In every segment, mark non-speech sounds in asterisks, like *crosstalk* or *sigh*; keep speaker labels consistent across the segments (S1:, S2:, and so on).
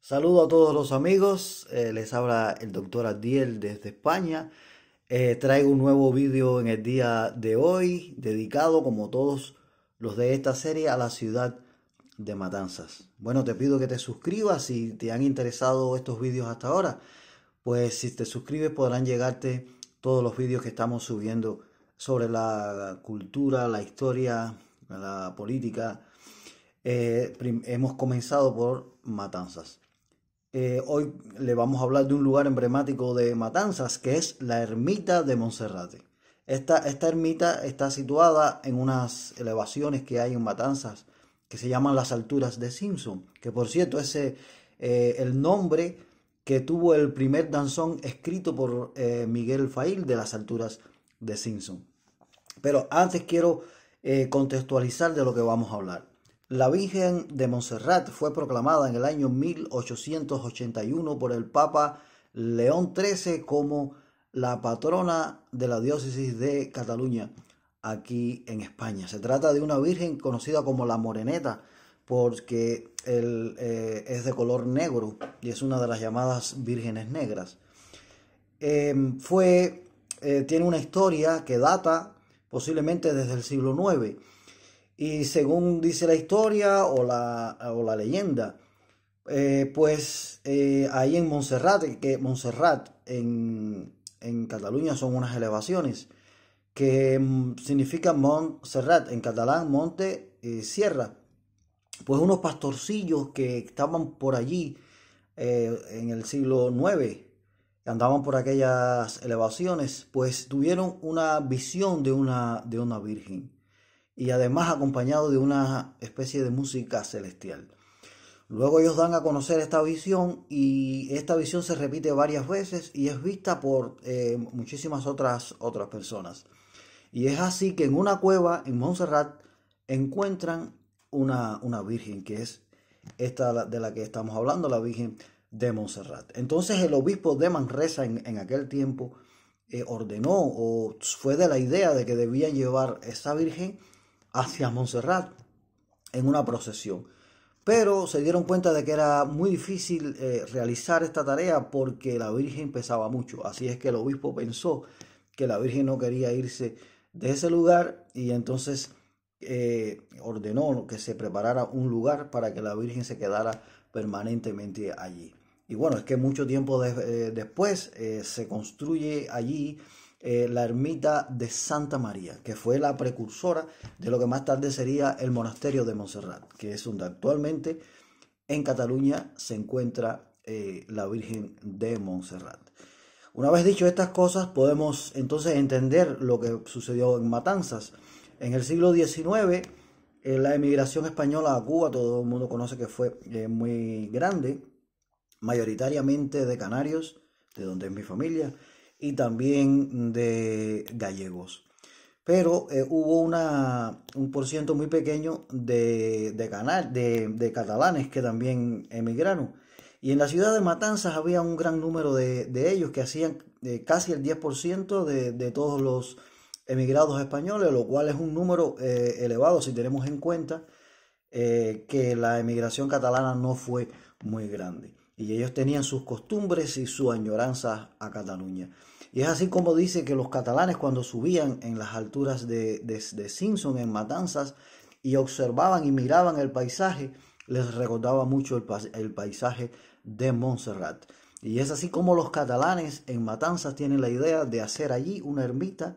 S1: Saludo a todos los amigos, eh, les habla el doctor Adiel desde España. Eh, traigo un nuevo vídeo en el día de hoy, dedicado como todos los de esta serie a la ciudad de Matanzas. Bueno, te pido que te suscribas si te han interesado estos vídeos hasta ahora. Pues si te suscribes podrán llegarte todos los vídeos que estamos subiendo sobre la cultura, la historia, la política. Eh, hemos comenzado por Matanzas. Eh, hoy le vamos a hablar de un lugar emblemático de Matanzas, que es la ermita de Monserrate. Esta, esta ermita está situada en unas elevaciones que hay en Matanzas, que se llaman las alturas de Simpson, que por cierto es eh, el nombre que tuvo el primer danzón escrito por eh, Miguel Fail de las alturas de Simpson. Pero antes quiero contextualizar de lo que vamos a hablar. La Virgen de Montserrat fue proclamada en el año 1881 por el Papa León XIII como la patrona de la diócesis de Cataluña, aquí en España. Se trata de una Virgen conocida como la Moreneta, porque eh, es de color negro y es una de las llamadas vírgenes negras. Em, eh, tiene una historia que data posiblemente desde el siglo IX y según dice la historia o la, leyenda, eh, pues eh, ahí en Montserrat, que Montserrat en, Cataluña son unas elevaciones, que mm, significa Montserrat, en catalán monte eh, sierra, pues unos pastorcillos que estaban por allí en el siglo IX, andaban por aquellas elevaciones, pues tuvieron una visión de una, de una virgen y además acompañado de una especie de música celestial. Luego ellos dan a conocer esta visión y esta visión se repite varias veces y es vista por eh, muchísimas otras, otras personas. Y es así que en una cueva en Montserrat encuentran una, una virgen, que es esta de la que estamos hablando, la Virgen de Montserrat. Entonces el obispo de Manresa en, aquel tiempo eh, ordenó o fue de la idea de que debían llevar esa Virgen hacia Montserrat en una procesión. Pero se dieron cuenta de que era muy difícil eh, realizar esta tarea porque la Virgen pesaba mucho. Así es que el obispo pensó que la Virgen no quería irse de ese lugar y entonces eh, ordenó que se preparara un lugar para que la Virgen se quedara permanentemente allí. Y bueno, es que mucho tiempo eh, después se construye allí eh, la ermita de Santa María, que fue la precursora de lo que más tarde sería el monasterio de Montserrat, que es donde actualmente en Cataluña se encuentra eh, la Virgen de Montserrat. Una vez dicho estas cosas, podemos entonces entender lo que sucedió en Matanzas. En el siglo XIX, eh, la emigración española a Cuba, todo el mundo conoce que fue muy grande, mayoritariamente de Canarios, de donde es mi familia, y también de gallegos. Pero eh, hubo una, un porciento muy pequeño de, de, canal, de, de, catalanes que también emigraron. Y en la ciudad de Matanzas había un gran número de, de ellos que hacían eh, casi el 10% de, de todos los emigrados españoles, lo cual es un número eh, elevado si tenemos en cuenta que la emigración catalana no fue muy grande y ellos tenían sus costumbres y su añoranza a Cataluña. Y es así como dice que los catalanes cuando subían en las alturas de, Simpson, en Matanzas, y observaban y miraban el paisaje, les recordaba mucho el paisaje de Montserrat. Y es así como los catalanes en Matanzas tienen la idea de hacer allí una ermita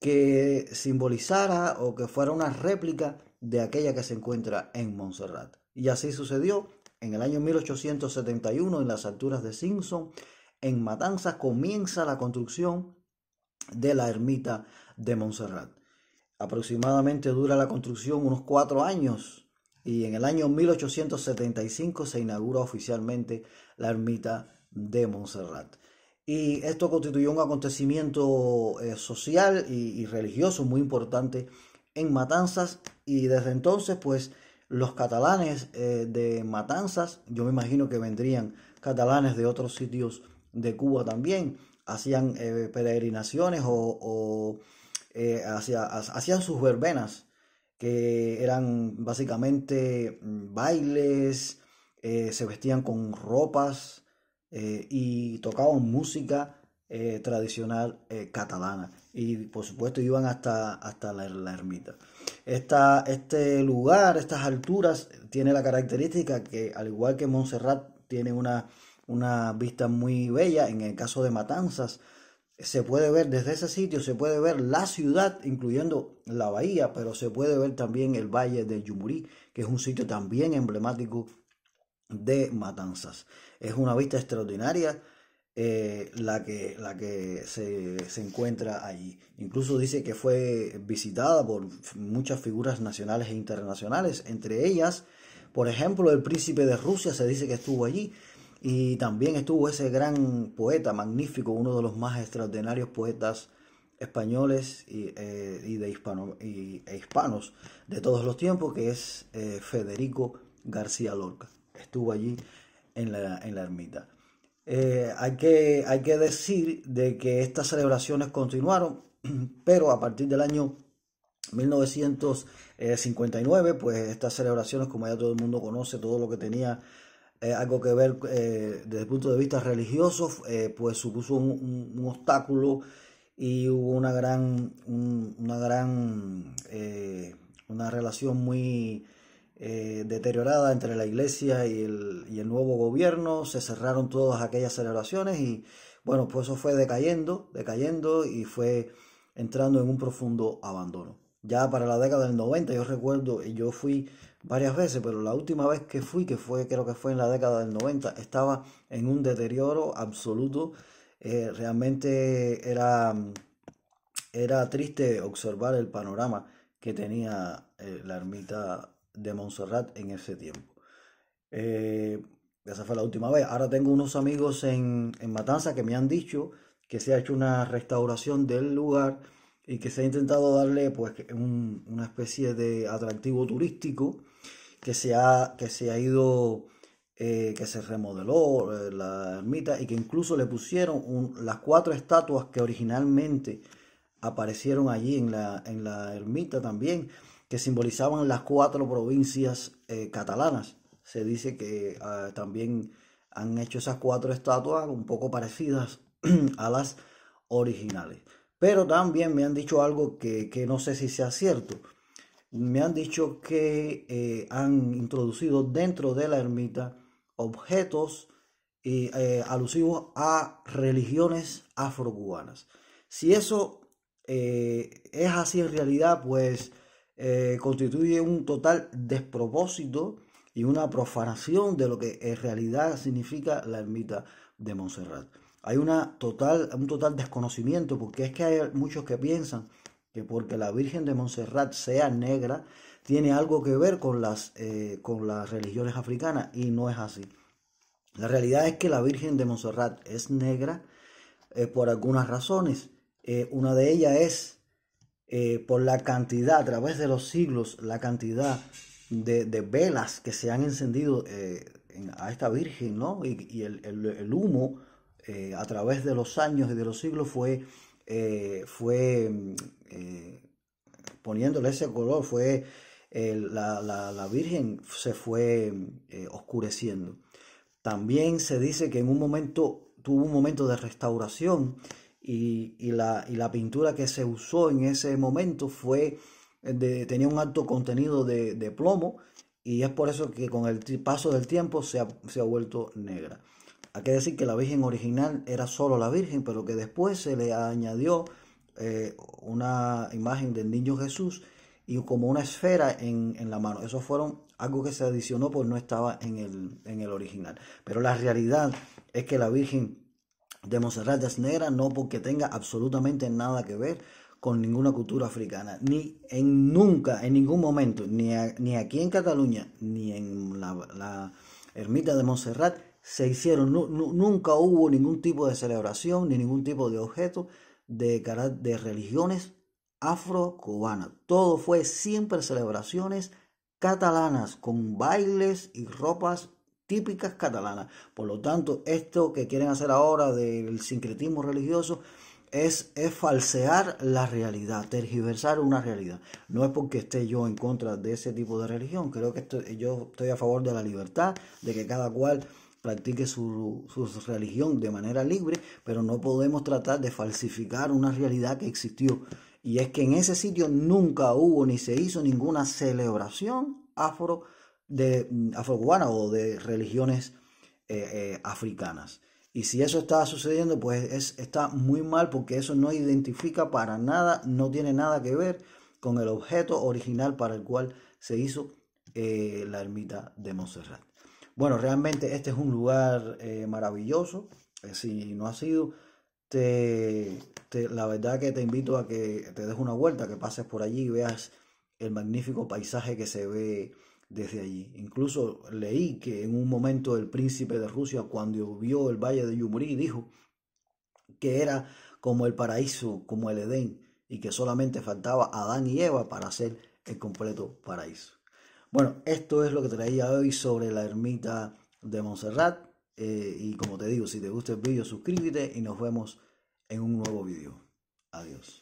S1: que simbolizara o que fuera una réplica de aquella que se encuentra en Montserrat. Y así sucedió en el año 1871, en las alturas de Simpson, en Matanzas, comienza la construcción de la ermita de Montserrat. Aproximadamente dura la construcción unos cuatro años y en el año 1875 se inaugura oficialmente la ermita de Montserrat. Y esto constituyó un acontecimiento eh, social y religioso muy importante en Matanzas y desde entonces pues los catalanes eh, de Matanzas, yo me imagino que vendrían catalanes de otros sitios de Cuba también, hacían eh, peregrinaciones o, eh, hacían sus verbenas, que eran básicamente mm, bailes, se vestían con ropas y tocaban música tradicional catalana y por supuesto iban hasta, hasta la, ermita. este lugar, estas alturas, tiene la característica que al igual que Montserrat tiene una, vista muy bella, en el caso de Matanzas, se puede ver desde ese sitio, se puede ver la ciudad, incluyendo la bahía, pero se puede ver también el valle de Yumurí, que es un sitio también emblemático de Matanzas. Es una vista extraordinaria eh, la, que, la que se, encuentra allí. Incluso dice que fue visitada por muchas figuras nacionales e internacionales, entre ellas, por ejemplo, el príncipe de Rusia se dice que estuvo allí. Y también estuvo ese gran poeta magnífico, uno de los más extraordinarios poetas españoles y, eh, de hispano, y, e hispanos de todos los tiempos, que es eh, Federico García Lorca. Estuvo allí en la, en la ermita. Eh, hay, que, hay que decir de que estas celebraciones continuaron, *clears throat* pero a partir del año 1959, pues estas celebraciones, como ya todo el mundo conoce, todo lo que tenía eh, algo que ver eh, desde el punto de vista religioso, pues supuso un, obstáculo y hubo una gran, una gran, una relación muy eh, deteriorada entre la iglesia y el, nuevo gobierno, se cerraron todas aquellas celebraciones y bueno, pues eso fue decayendo, decayendo y fue entrando en un profundo abandono. Ya para la década del 90 yo recuerdo, yo fui varias veces, pero la última vez que fui, que fue creo que fue en la década del 90, estaba en un deterioro absoluto. Eh, realmente era, era triste observar el panorama que tenía eh, la ermita de Montserrat en ese tiempo. Eh, esa fue la última vez. Ahora tengo unos amigos en, Matanza que me han dicho que se ha hecho una restauración del lugar y que se ha intentado darle pues una especie de atractivo turístico que se ha, que se ha ido, eh, que se remodeló eh, la ermita y que incluso le pusieron las cuatro estatuas que originalmente aparecieron allí en la, en la ermita también que simbolizaban las cuatro provincias eh, catalanas. Se dice que ah, también han hecho esas cuatro estatuas un poco parecidas *clears throat* a las originales. Pero también me han dicho algo que, no sé si sea cierto. Me han dicho que eh, han introducido dentro de la ermita objetos eh, alusivos a religiones afrocubanas. Si eso es así en realidad, pues eh, constituye un total despropósito y una profanación de lo que en realidad significa la ermita de Montserrat. Hay una total, un total desconocimiento, porque es que hay muchos que piensan que porque la Virgen de Montserrat sea negra, tiene algo que ver con las, eh, con las religiones africanas, y no es así. La realidad es que la Virgen de Montserrat es negra eh, por algunas razones. una de ellas es eh, por la cantidad, a través de los siglos, la cantidad de, velas que se han encendido eh, a esta Virgen, ¿no? Y, el, humo eh, a través de los años y de los siglos fue, fue mm, poniéndole ese color, fue la, Virgen se fue mm, oscureciendo. También se dice que en un momento, tuvo un momento de restauración y, y, la, pintura que se usó en ese momento fue tenía un alto contenido de, plomo y es por eso que con el paso del tiempo se ha, vuelto negra. Hay que decir que la Virgen original era solo la Virgen, pero que después se le añadió eh, una imagen del niño Jesús y como una esfera en, la mano. Eso fueron algo que se adicionó Porque no estaba en el, en el original. Pero la realidad es que la Virgen de Montserrat es negra no porque tenga absolutamente nada que ver con ninguna cultura africana, ni en nunca, en ningún momento, ni, aquí en Cataluña, ni en la, ermita de Montserrat, se hicieron, nunca hubo ningún tipo de celebración, ni ningún tipo de objeto de, de religiones afro-cubanas. Todo fue siempre celebraciones catalanas, con bailes y ropas típicas catalanas. Por lo tanto, esto que quieren hacer ahora del sincretismo religioso es, falsear la realidad, tergiversar una realidad. No es porque esté yo en contra de ese tipo de religión, creo que yo estoy a favor de la libertad, de que cada cual practique su, su, religión de manera libre, pero no podemos tratar de falsificar una realidad que existió. Y es que en ese sitio nunca hubo ni se hizo ninguna celebración afro de mm, afrocubana o de religiones eh, eh, africanas. Y si eso está sucediendo, pues es, está muy mal porque eso no identifica para nada, no tiene nada que ver con el objeto original para el cual se hizo eh, la ermita de Montserrat. Bueno, realmente este es un lugar maravilloso. si no ha sido, te, la verdad que te invito a que te des una vuelta, que pases por allí y veas el magnífico paisaje que se ve desde allí. Incluso leí que en un momento el príncipe de Rusia, cuando vio el valle de Yumurí, dijo que era como el paraíso, como el Edén, y que solamente faltaba Adán y Eva para hacer el completo paraíso. Bueno, esto es lo que traía hoy sobre la ermita de Montserrat. Eh, y como te digo, si te gusta el vídeo, suscríbete y nos vemos en un nuevo vídeo. Adiós.